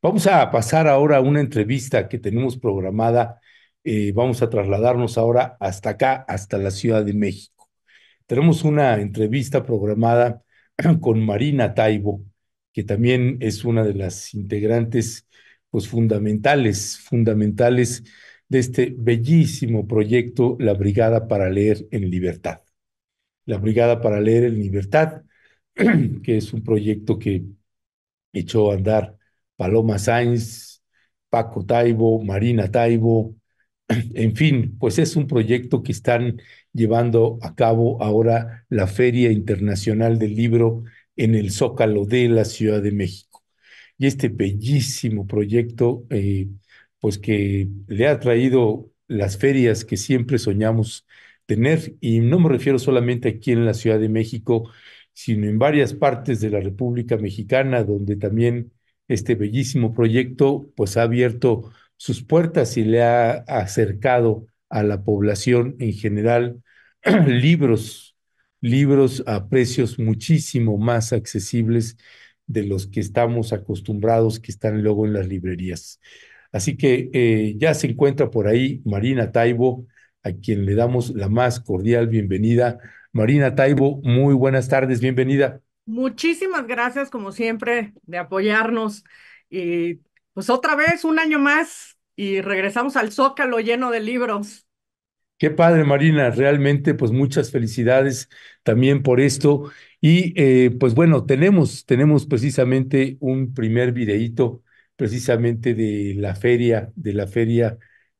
Vamos a pasar ahora a una entrevista que tenemos programada. Eh, vamos a trasladarnos ahora hasta acá, hasta la Ciudad de México. Tenemos una entrevista programada con Marina Taibo, que también es una de las integrantes pues, fundamentales, fundamentales de este bellísimo proyecto, La Brigada para Leer en Libertad. La Brigada para Leer en Libertad, que es un proyecto que echó a andar Paloma Sainz, Paco Taibo, Marina Taibo, en fin, pues es un proyecto que están llevando a cabo ahora la Feria Internacional del Libro en el Zócalo de la Ciudad de México. Y este bellísimo proyecto, eh, pues que le ha traído las ferias que siempre soñamos tener, y no me refiero solamente aquí en la Ciudad de México, sino en varias partes de la República Mexicana, donde también este bellísimo proyecto pues ha abierto sus puertas y le ha acercado a la población en general libros, libros a precios muchísimo más accesibles de los que estamos acostumbrados que están luego en las librerías. Así que eh, ya se encuentra por ahí Marina Taibo, a quien le damos la más cordial bienvenida. Marina Taibo, muy buenas tardes, bienvenida. Muchísimas gracias, como siempre, de apoyarnos. Y pues otra vez, un año más, y regresamos al Zócalo lleno de libros. Qué padre, Marina. Realmente, pues muchas felicidades también por esto. Y eh, pues bueno, tenemos, tenemos precisamente un primer videíto precisamente de la feria, de la feria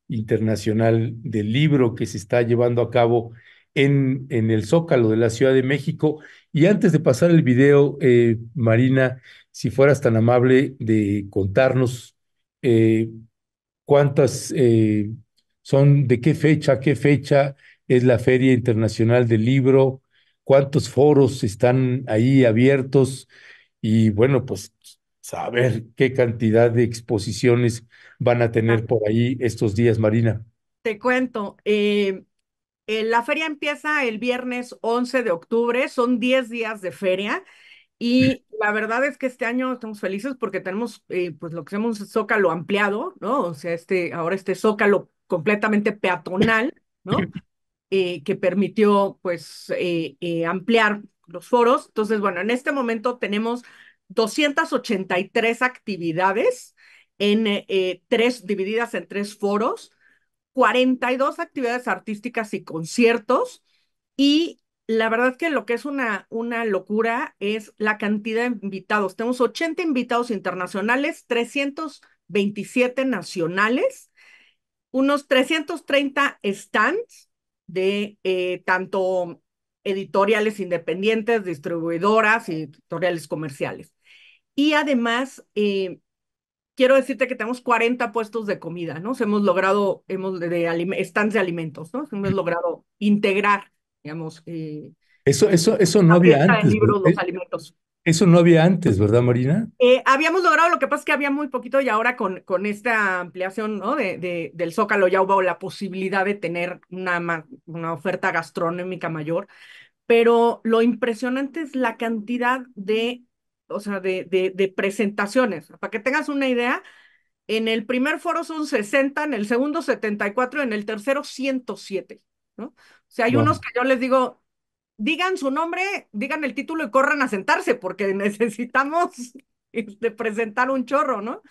internacional del libro que se está llevando a cabo en, en, el Zócalo de la Ciudad de México. Y antes de pasar el video, eh, Marina, si fueras tan amable de contarnos eh, cuántas eh, son, de qué fecha, qué fecha es la Feria Internacional del Libro, cuántos foros están ahí abiertos y bueno, pues saber qué cantidad de exposiciones van a tener ah. por ahí estos días, Marina. Te cuento, eh, eh, la feria empieza el viernes 11 de octubre, son 10 días de feria. Y la verdad es que este año estamos felices porque tenemos, eh, pues lo que llama un zócalo ampliado, ¿no? O sea, este, ahora este zócalo completamente peatonal, ¿no? Eh, que permitió, pues, ampliar los foros. Entonces, bueno, en este momento tenemos 283 actividades en tres, divididas en tres foros. 42 actividades artísticas y conciertos y la verdad es que lo que es una, una locura es la cantidad de invitados. Tenemos 80 invitados internacionales, 327 nacionales, unos 330 stands de eh, tanto editoriales independientes, distribuidoras y editoriales comerciales. Y además, eh, quiero decirte que tenemos 40 puestos de comida, ¿no? Hemos logrado, hemos de, stands de alimentos, ¿no? Hemos logrado integrar, digamos. Eh, eso, eso, eso no había antes. alimentos. Eso no había antes, ¿verdad, Marina? Eh, habíamos logrado, lo que pasa es que había muy poquito y ahora con, con esta ampliación ¿no? de, de, del Zócalo ya o la posibilidad de tener una, una oferta gastronómica mayor, pero lo impresionante es la cantidad de o sea, de, de, presentaciones. Para que tengas una idea, en el primer foro son 60, en el segundo 74, en el tercero 107, ¿no? O sea, hay unos que yo les digo, digan su nombre, digan el título y corran a sentarse porque necesitamos este, presentar un chorro, ¿no?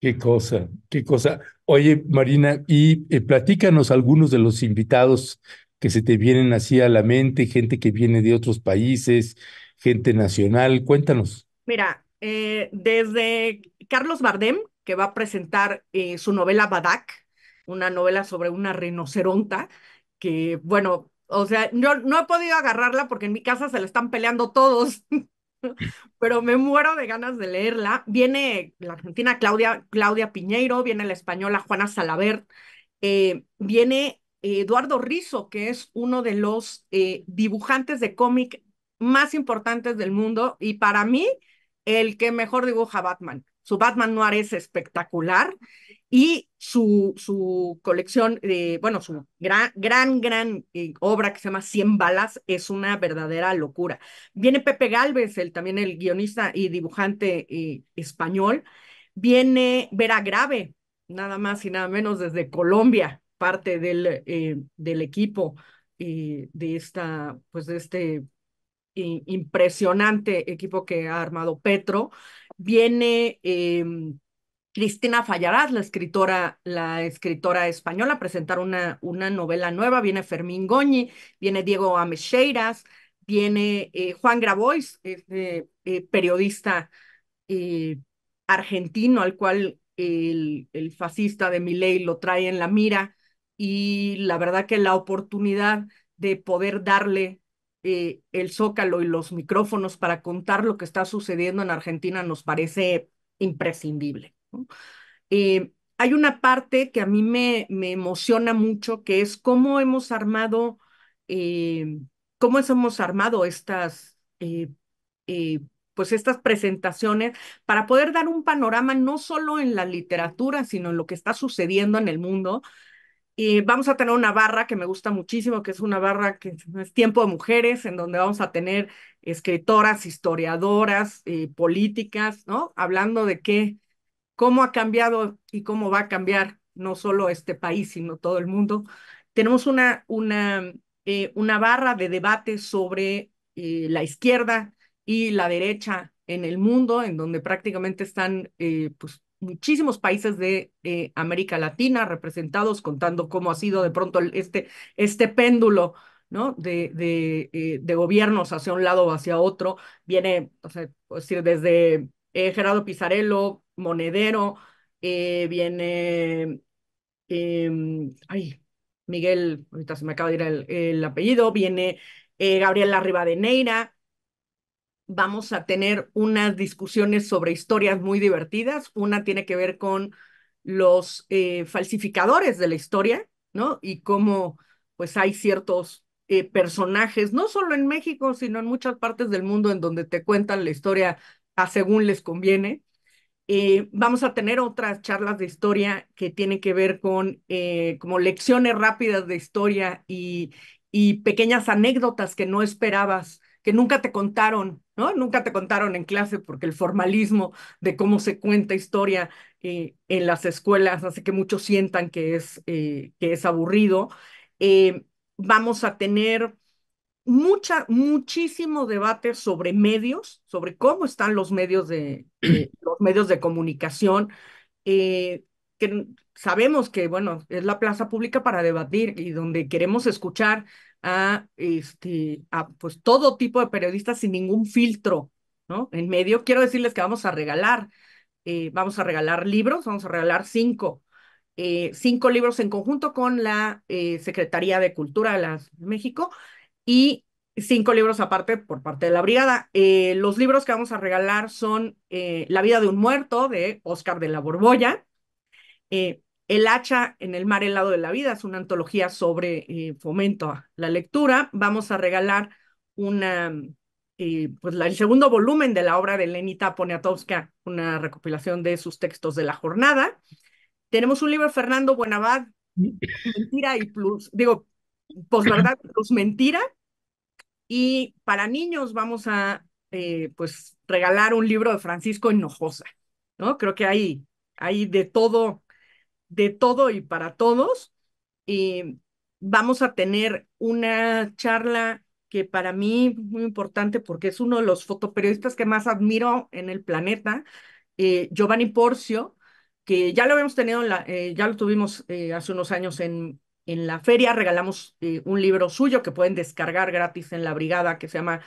Qué cosa, qué cosa. Oye, Marina, y eh, platícanos algunos de los invitados que se te vienen así a la mente, gente que viene de otros países, gente nacional, cuéntanos. Mira, eh, desde Carlos Bardem, que va a presentar eh, su novela Badak, una novela sobre una rinoceronta, que bueno, o sea, yo no he podido agarrarla porque en mi casa se la están peleando todos, pero me muero de ganas de leerla. Viene la argentina Claudia, Claudia Piñeiro, viene la española Juana Salabert, eh, viene Eduardo Rizo, que es uno de los dibujantes de cómic más importantes del mundo y para mí el que mejor dibuja Batman. Su Batman Noir es espectacular y su, su colección, bueno, su gran, gran, gran eh, obra que se llama Cien balas es una verdadera locura. Viene Pepe Galvez, el, también el guionista y dibujante eh, español. Viene Vera Grave, nada más y nada menos desde Colombia, parte del, eh, del equipo de, esta, pues de este impresionante equipo que ha armado Petro. Viene em, Cristina Fallarás, la escritora, la escritora española, a presentar una, una novela nueva. Viene Fermín Goñi, viene Diego Amecheiras, viene eh, Juan Grabois, este, eh, periodista eh, argentino al cual el, fascista de Milei lo trae en la mira. Y la verdad que la oportunidad de poder darle eh, el zócalo y los micrófonos para contar lo que está sucediendo en Argentina nos parece imprescindible. Eh, hay una parte que a mí me, emociona mucho, que es cómo hemos armado, eh, cómo hemos armado estas, pues estas presentaciones para poder dar un panorama no solo en la literatura, sino en lo que está sucediendo en el mundo y vamos a tener una barra que me gusta muchísimo, que es una barra que es Tiempo de Mujeres, en donde vamos a tener escritoras, historiadoras, eh, políticas, ¿no? Hablando de qué, cómo ha cambiado y cómo va a cambiar no solo este país, sino todo el mundo. Tenemos una, una, eh, una barra de debate sobre eh, la izquierda y la derecha en el mundo, en donde prácticamente están pues, muchísimos países de eh, América Latina representados, contando cómo ha sido de pronto este, este péndulo ¿no? De, eh, de, gobiernos hacia un lado o hacia otro. Viene, o sea, decir, pues desde eh, Gerardo Pizarello, Monedero, viene, em, ay, Miguel, ahorita se me acaba de ir el, el apellido, viene Gabriela Rivadeneira, vamos a tener unas discusiones sobre historias muy divertidas. Una tiene que ver con los eh, falsificadores de la historia, ¿no? Y cómo pues hay ciertos eh, personajes, no solo en México, sino en muchas partes del mundo en donde te cuentan la historia a según les conviene. Eh, vamos a tener otras charlas de historia que tienen que ver con como lecciones rápidas de historia y pequeñas anécdotas que no esperabas que nunca te contaron, ¿no? Nunca te contaron en clase porque el formalismo de cómo se cuenta historia eh, en las escuelas hace que muchos sientan que es, eh, que es aburrido. Eh, vamos a tener mucha, muchísimo debate sobre medios, sobre cómo están los medios de, los medios de comunicación que sabemos que, bueno, es la plaza pública para debatir y donde queremos escuchar a, este, a pues, todo tipo de periodistas sin ningún filtro, ¿no? En medio, quiero decirles que vamos a regalar, eh, vamos a regalar libros, vamos a regalar cinco, eh, cinco libros en conjunto con la eh, Secretaría de Cultura de, de México y cinco libros aparte por parte de la brigada. los libros que vamos a regalar son La vida de un muerto de Oscar de la Borbolla, eh, el hacha en el mar helado de la vida es una antología sobre eh, fomento a la lectura. Vamos a regalar una, mm, eh, pues el segundo volumen de la obra de Lenita Poniatowska, una recopilación de sus textos de la jornada. Tenemos un libro de Fernando Buenabad, Mentira y Plus, digo, posverdad plus mentira. Y para niños vamos a, pues, regalar un libro de Francisco Hinojosa, ¿no? Creo que hay, hay de todo de todo y para todos. y vamos a tener una charla que para mí es muy importante porque es uno de los fotoperiodistas que más admiro en el planeta, eh, Giovanni Porcio, que ya lo habíamos tenido, eh, ya lo tuvimos eh, hace unos años en, en la feria, regalamos un libro suyo que pueden descargar gratis en la brigada que se llama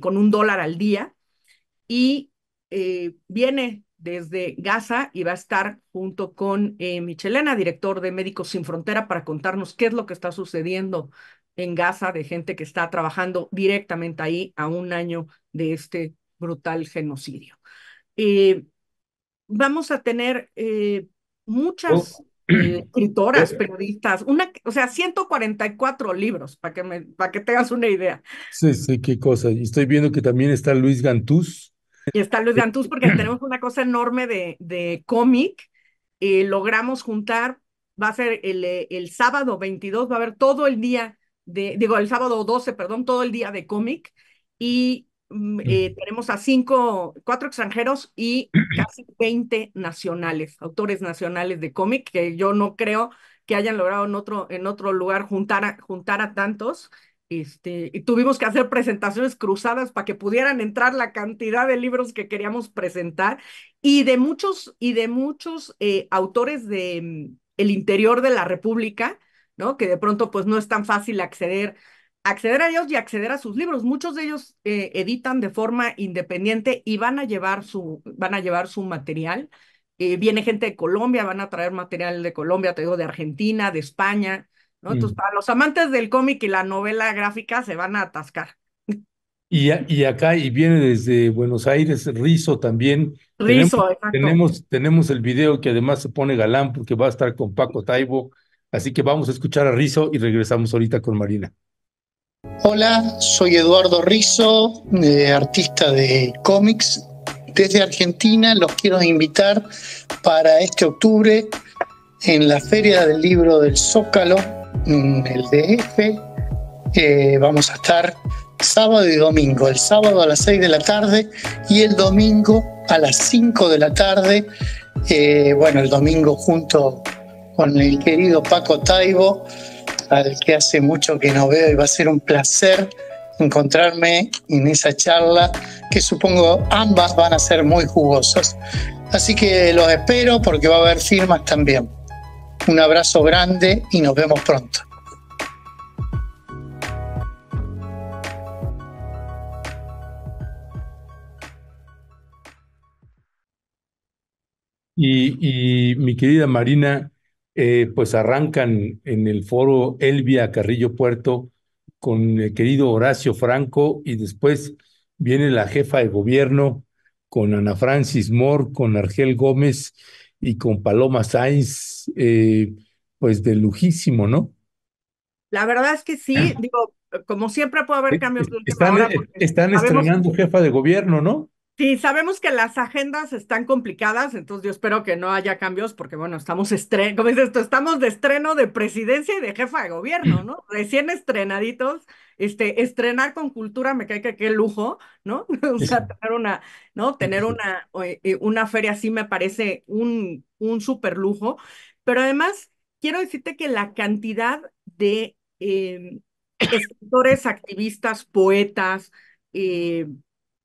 Con un dólar al día. Y viene desde Gaza y va a estar junto con eh, Michelena, director de Médicos Sin Frontera, para contarnos qué es lo que está sucediendo en Gaza de gente que está trabajando directamente ahí a un año de este brutal genocidio. Eh, vamos a tener eh, muchas oh. escritoras, periodistas, una, o sea, 144 libros, para que, me, para que tengas una idea. Sí, sí, qué cosa. Y estoy viendo que también está Luis Gantús, y está Luis Gantús, porque tenemos una cosa enorme de, cómic. Eh, logramos juntar, va a ser el, eh, sábado 22, va a haber todo el día de, digo, el sábado 12, perdón, todo el día de cómic. Y mm, eh, tenemos a cinco, cuatro extranjeros y casi 20 nacionales, autores nacionales de cómic, que yo no creo que hayan logrado en otro, en otro lugar juntar a, juntar a tantos. Este, y tuvimos que hacer presentaciones cruzadas para que pudieran entrar la cantidad de libros que queríamos presentar y de muchos, y de muchos eh, autores de mm, el interior de la República, ¿no? Que de pronto pues no es tan fácil acceder acceder a ellos y acceder a sus libros. Muchos de ellos eh, editan de forma independiente y van a llevar su, van a llevar su material. Eh, viene gente de Colombia, van a traer material de Colombia, te digo, de Argentina, de España, entonces, mm. para los amantes del cómic y la novela gráfica se van a atascar. Y, acá, y viene desde Buenos Aires, Rizo también. Rizo, tenemos, Tenemos, el video que además se pone galán porque va a estar con Paco Taibo. Así que vamos a escuchar a Rizo y regresamos ahorita con Marina. Hola, soy Eduardo Rizo, eh, artista de cómics. Desde Argentina los quiero invitar para este octubre en la Feria del Libro del Zócalo Mm, el DF. vamos a estar sábado y domingo, el sábado a las 6 de la tarde y el domingo a las 5 de la tarde, eh, bueno, el domingo junto con el querido Paco Taibo, al que hace mucho que no veo y va a ser un placer encontrarme en esa charla que supongo ambas van a ser muy jugosas. Así que los espero porque va a haber firmas también. Un abrazo grande y nos vemos pronto. Y, mi querida Marina, eh, pues arrancan en el foro Elvia Carrillo Puerto con el querido Horacio Franco y después viene la jefa de gobierno con Ana Francis Moore, con Argel Gómez y con Paloma Sainz, eh, pues de lujísimo, ¿no? La verdad es que sí, digo, como siempre puede haber cambios de última están, eh, estrenando jefa de gobierno, ¿no? Sí, sabemos que las agendas están complicadas, entonces yo espero que no haya cambios, porque bueno, estamos como esto? Estamos de estreno de presidencia y de jefa de gobierno, ¿no? Recién estrenaditos, este, estrenar con cultura, me cae que qué lujo, ¿no? o sea, tener una, ¿no? Tener una, eh, eh, una feria así me parece un, un super lujo. Pero además, quiero decirte que la cantidad de em, escritores, activistas, poetas, eh,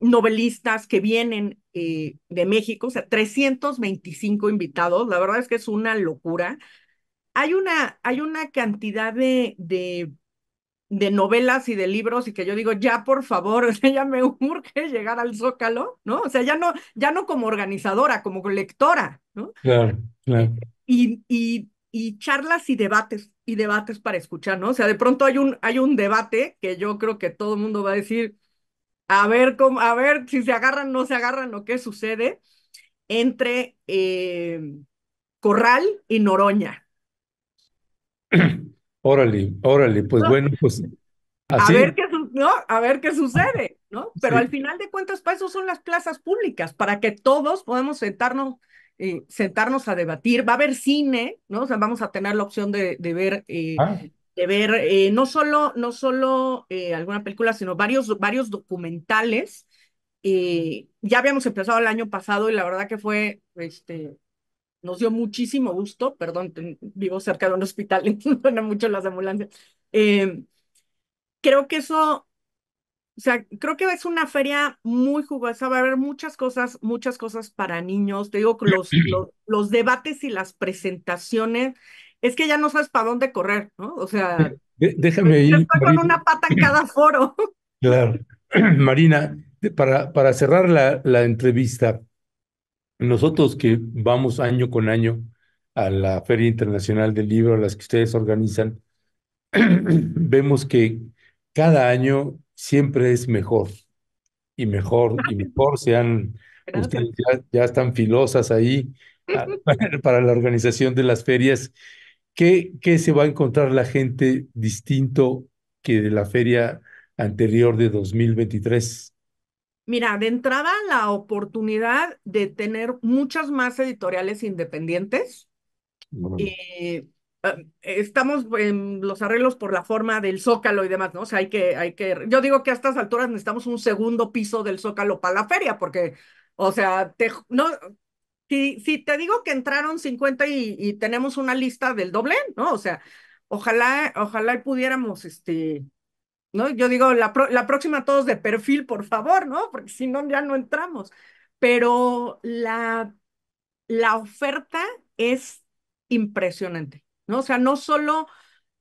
novelistas que vienen eh, de México, o sea, 325 invitados, la verdad es que es una locura. Hay una, hay una cantidad de, de, novelas y de libros y que yo digo, ya por favor, ya me urge llegar al Zócalo, ¿no? O sea, ya no, ya no como organizadora, como lectora, ¿no? Claro, claro. Y, y, charlas y debates, y debates para escuchar, ¿no? O sea, de pronto hay un, hay un debate que yo creo que todo el mundo va a decir, a ver, a ver si se agarran, no se agarran, o qué sucede entre eh, Corral y Noroña. Órale, órale, pues bueno, pues A ver qué, sucede, ¿no? Pero al final de cuentas, para eso son las plazas públicas, para que todos podamos sentarnos, eh, sentarnos a debatir. Va a haber cine, ¿no? O sea, vamos a tener la opción de, ver eh, ah de ver eh, no solo, no solo eh, alguna película, sino varios, varios documentales. Eh, ya habíamos empezado el año pasado y la verdad que fue, este, nos dio muchísimo gusto, perdón, vivo cerca de un hospital y no mucho las ambulancias. creo que eso, o sea, creo que es una feria muy jugosa, va a haber muchas cosas, muchas cosas para niños, te digo, los, los debates y las presentaciones es que ya no sabes para dónde correr, ¿no? O sea, déjame ir. Pues, con una pata en cada foro. Claro. Marina, para, para cerrar la, la entrevista, nosotros que vamos año con año a la Feria Internacional del Libro, a las que ustedes organizan, vemos que cada año siempre es mejor y mejor y mejor. Sean ustedes ya, están filosas ahí ah, para la organización de las ferias ¿Qué, se va a encontrar la gente distinto que de la feria anterior de 2023? Mira, de entrada la oportunidad de tener muchas más editoriales independientes. Eh, estamos en los arreglos por la forma del zócalo y demás, ¿no? O sea, hay que, hay que, yo digo que a estas alturas necesitamos un segundo piso del zócalo para la feria, porque, o sea, te, no, si, te digo que entraron 50 y, tenemos una lista del doble, ¿no? O sea, ojalá, ojalá pudiéramos, este, ¿no? Yo digo, la, próxima todos de perfil, por favor, ¿no? Porque si no, ya no entramos. Pero la, la oferta es impresionante, ¿no? O sea, no solo,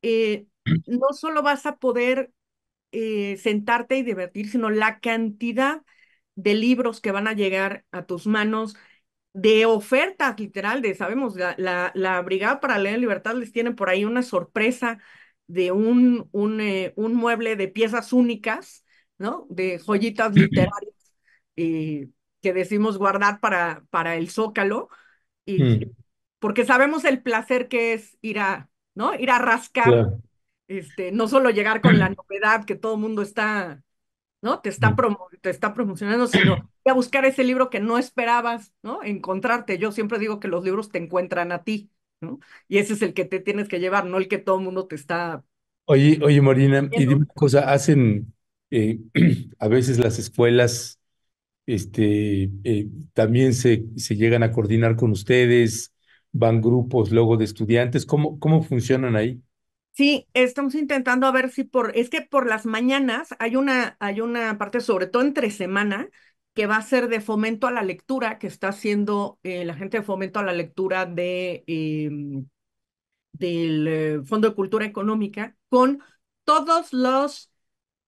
eh, no solo vas a poder eh, sentarte y divertir, sino la cantidad de libros que van a llegar a tus manos, de ofertas, literal, de, sabemos, la, Brigada para la Libertad les tiene por ahí una sorpresa de un, un, eh, un mueble de piezas únicas, ¿no? De joyitas literarias eh, que decimos guardar para, para el zócalo, y, mm. porque sabemos el placer que es ir a, ¿no? Ir a rascar, este, no solo llegar con la novedad que todo el mundo está, ¿no? Te está mm. promoviendo te está promocionando, sino a buscar ese libro que no esperabas, ¿no? Encontrarte. Yo siempre digo que los libros te encuentran a ti, ¿no? Y ese es el que te tienes que llevar, no el que todo el mundo te está. Oye, oye, Marina, y dime una cosa, hacen eh, a veces las escuelas este, eh, también se, se, llegan a coordinar con ustedes, van grupos luego de estudiantes, cómo funcionan ahí? Sí, estamos intentando a ver si por, es que por las mañanas hay una, hay una parte, sobre todo entre semana, que va a ser de fomento a la lectura, que está haciendo eh, la gente de fomento a la lectura de, em, del eh, Fondo de Cultura Económica, con todos los,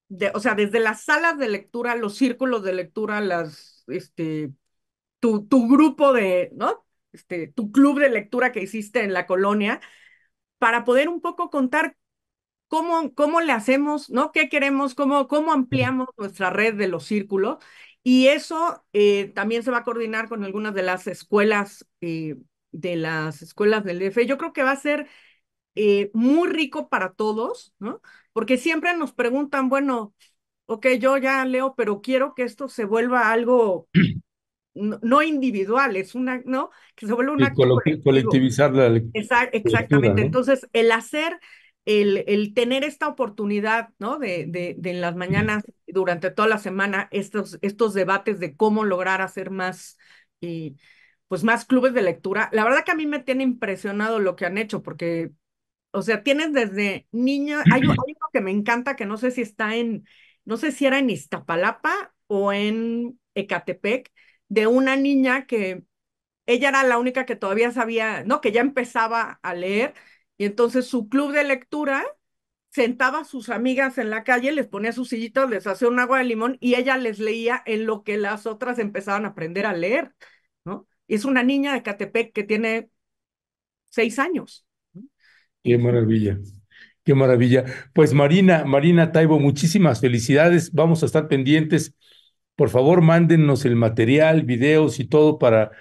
de, o sea, desde las salas de lectura, los círculos de lectura, las, este, tu, tu grupo de, ¿no? Este, tu club de lectura que hiciste en la colonia, para poder un poco contar cómo, cómo le hacemos, ¿no? ¿Qué queremos? Cómo, ¿Cómo ampliamos nuestra red de los círculos? Y eso eh, también se va a coordinar con algunas de las escuelas, eh, de las escuelas del DF. Yo creo que va a ser eh, muy rico para todos, ¿no? Porque siempre nos preguntan, bueno, ok, yo ya leo, pero quiero que esto se vuelva algo no, individual, es una, ¿no? Que se vuelve una... colectivizar la lectura. Exactamente, entonces el hacer, el, el, tener esta oportunidad, ¿no? De, de, en las mañanas, durante toda la semana, estos, estos debates de cómo lograr hacer más... Y, pues más clubes de lectura. La verdad que a mí me tiene impresionado lo que han hecho, porque, o sea, tienes desde niño, hay, hay, uno que me encanta, que no sé si está en, no sé si era en Iztapalapa o en Ecatepec, de una niña que ella era la única que todavía sabía, ¿no? Que ya empezaba a leer. Y entonces su club de lectura sentaba a sus amigas en la calle, les ponía sus sillitas, les hacía un agua de limón y ella les leía en lo que las otras empezaban a aprender a leer, ¿no? Y es una niña de Catepec que tiene seis años. Qué maravilla. Qué maravilla. Pues Marina, Marina Taibo, muchísimas felicidades. Vamos a estar pendientes por favor, mándenos el material, videos y todo para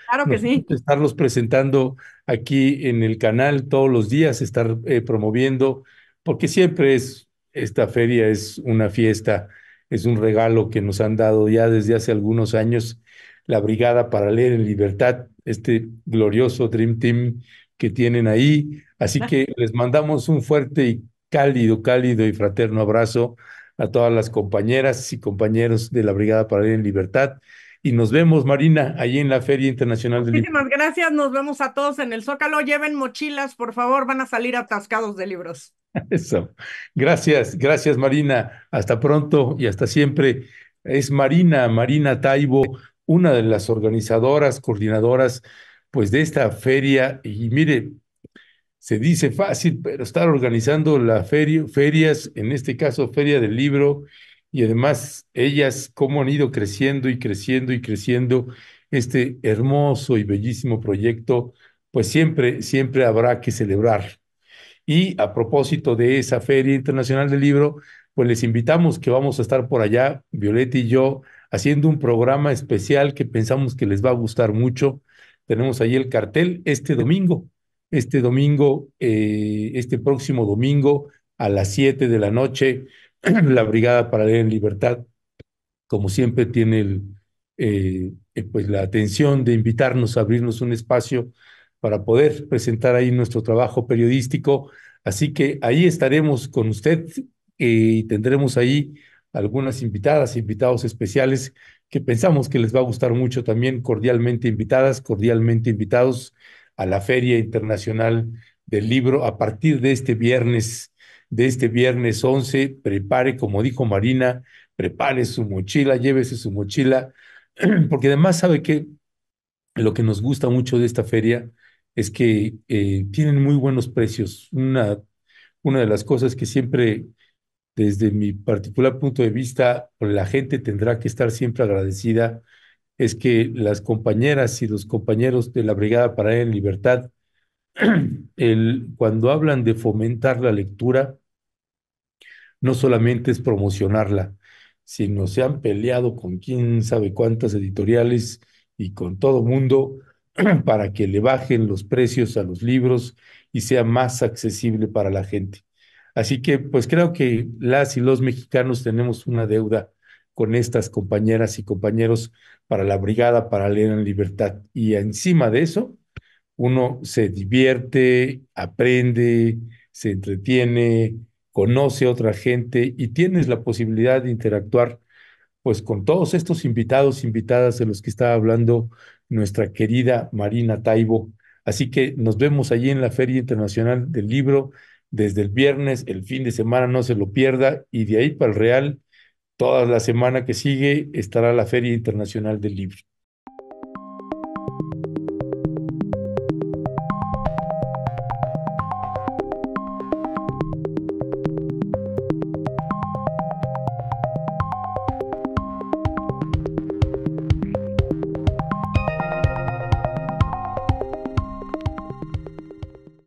estarlos presentando aquí en el canal todos los días, estar eh, promoviendo, porque siempre es, esta feria es una fiesta, es un regalo que nos han dado ya desde hace algunos años la Brigada para Leer en Libertad, este glorioso Dream Team que tienen ahí. Así ah. que les mandamos un fuerte y cálido, cálido y fraterno abrazo a todas las compañeras y compañeros de la Brigada para ir en Libertad. Y nos vemos, Marina, allí en la Feria Internacional de Muchísimas gracias, nos vemos a todos en el Zócalo. Lleven mochilas, por favor, van a salir atascados de libros. Eso. Gracias, gracias, Marina. Hasta pronto y hasta siempre. Es Marina, Marina Taibo, una de las organizadoras, coordinadoras, pues de esta feria. Y mire, se dice fácil, pero estar organizando las ferias, en este caso Feria del Libro, y además ellas, cómo han ido creciendo y creciendo y creciendo este hermoso y bellísimo proyecto, pues siempre, siempre habrá que celebrar. Y a propósito de esa Feria Internacional del Libro, pues les invitamos que vamos a estar por allá, Violeta y yo, haciendo un programa especial que pensamos que les va a gustar mucho. Tenemos ahí el cartel este domingo, este domingo, eh, este próximo domingo a las 7 de la noche, la Brigada para Leer en Libertad, como siempre, tiene eh, eh, pues la atención de invitarnos a abrirnos un espacio para poder presentar ahí nuestro trabajo periodístico. Así que ahí estaremos con usted y tendremos ahí algunas invitadas, invitados especiales que pensamos que les va a gustar mucho también, cordialmente invitadas, cordialmente invitados a la Feria Internacional del Libro a partir de este viernes, de este viernes 11. Prepare, como dijo Marina, prepare su mochila, llévese su mochila, porque además sabe que lo que nos gusta mucho de esta feria es que eh, tienen muy buenos precios. Una, una de las cosas que siempre, desde mi particular punto de vista, la gente tendrá que estar siempre agradecida es que las compañeras y los compañeros de la Brigada para en Libertad, cuando hablan de fomentar la lectura, no solamente es promocionarla, sino se han peleado con quién sabe cuántas editoriales y con todo mundo para que le bajen los precios a los libros y sea más accesible para la gente. Así que, pues creo que las y los mexicanos tenemos una deuda con estas compañeras y compañeros para la brigada para leer en libertad. Y encima de eso, uno se divierte, aprende, se entretiene, conoce a otra gente y tienes la posibilidad de interactuar pues con todos estos invitados, invitadas de los que estaba hablando nuestra querida Marina Taibo. Así que nos vemos allí en la Feria Internacional del Libro desde el viernes, el fin de semana no se lo pierda y de ahí para el Real Toda la semana que sigue estará la Feria Internacional del Libro.